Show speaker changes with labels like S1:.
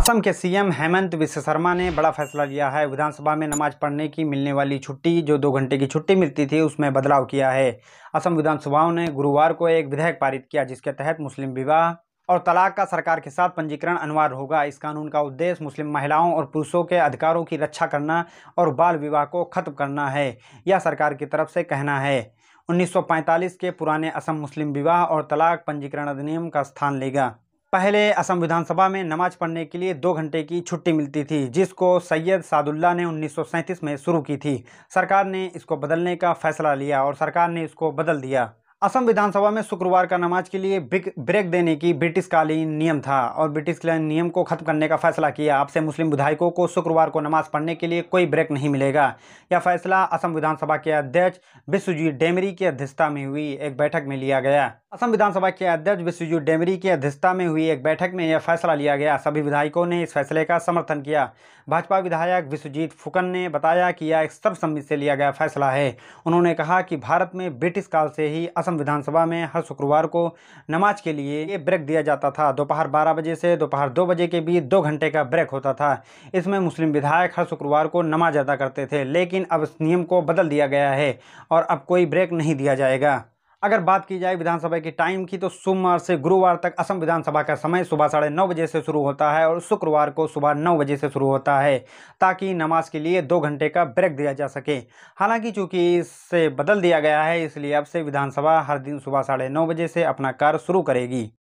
S1: असम के सीएम हेमंत विश्व शर्मा ने बड़ा फैसला लिया है विधानसभा में नमाज पढ़ने की मिलने वाली छुट्टी जो दो घंटे की छुट्टी मिलती थी उसमें बदलाव किया है असम विधानसभाओं ने गुरुवार को एक विधेयक पारित किया जिसके तहत मुस्लिम विवाह और तलाक का सरकार के साथ पंजीकरण अनिवार्य होगा इस कानून का उद्देश्य मुस्लिम महिलाओं और पुरुषों के अधिकारों की रक्षा करना और बाल विवाह को खत्म करना है यह सरकार की तरफ से कहना है 1945 के पुराने असम मुस्लिम विवाह और तलाक पंजीकरण अधिनियम का स्थान लेगा पहले असम विधानसभा में नमाज पढ़ने के लिए दो घंटे की छुट्टी मिलती थी जिसको सैयद सादुल्ला ने 1937 में शुरू की थी सरकार ने इसको बदलने का फैसला लिया और सरकार ने इसको बदल दिया असम विधानसभा में शुक्रवार का नमाज के लिए ब्रेक देने की ब्रिटिशकालीन नियम था और ब्रिटिशकालीन नियम को खत्म करने का फैसला किया आपसे मुस्लिम विधायकों को शुक्रवार को नमाज पढ़ने के लिए कोई ब्रेक नहीं मिलेगा यह फैसला असम विधानसभा के अध्यक्ष विश्वजीत डेमरी की अध्यक्षता में हुई एक बैठक में लिया गया असम विधानसभा के अध्यक्ष विश्वजीत डेमरी की अध्यक्षता में हुई एक बैठक में यह फैसला लिया गया सभी विधायकों ने इस फैसले का समर्थन किया भाजपा विधायक विश्वजीत फुकन ने बताया कि यह एक सर्वसम्मति से लिया गया फैसला है उन्होंने कहा कि भारत में ब्रिटिश काल से ही असम विधानसभा में हर शुक्रवार को नमाज के लिए ये ब्रेक दिया जाता था दोपहर बारह बजे से दोपहर दो बजे के बीच दो घंटे का ब्रेक होता था इसमें मुस्लिम विधायक हर शुक्रवार को नमाज अदा करते थे लेकिन अब इस नियम को बदल दिया गया है और अब कोई ब्रेक नहीं दिया जाएगा अगर बात की जाए विधानसभा के टाइम की तो सोमवार से गुरुवार तक असम विधानसभा का समय सुबह साढ़े नौ बजे से शुरू होता है और शुक्रवार को सुबह नौ बजे से शुरू होता है ताकि नमाज के लिए दो घंटे का ब्रेक दिया जा सके हालांकि चूंकि इससे बदल दिया गया है इसलिए अब से विधानसभा हर दिन सुबह साढ़े नौ बजे से अपना कार्य शुरू करेगी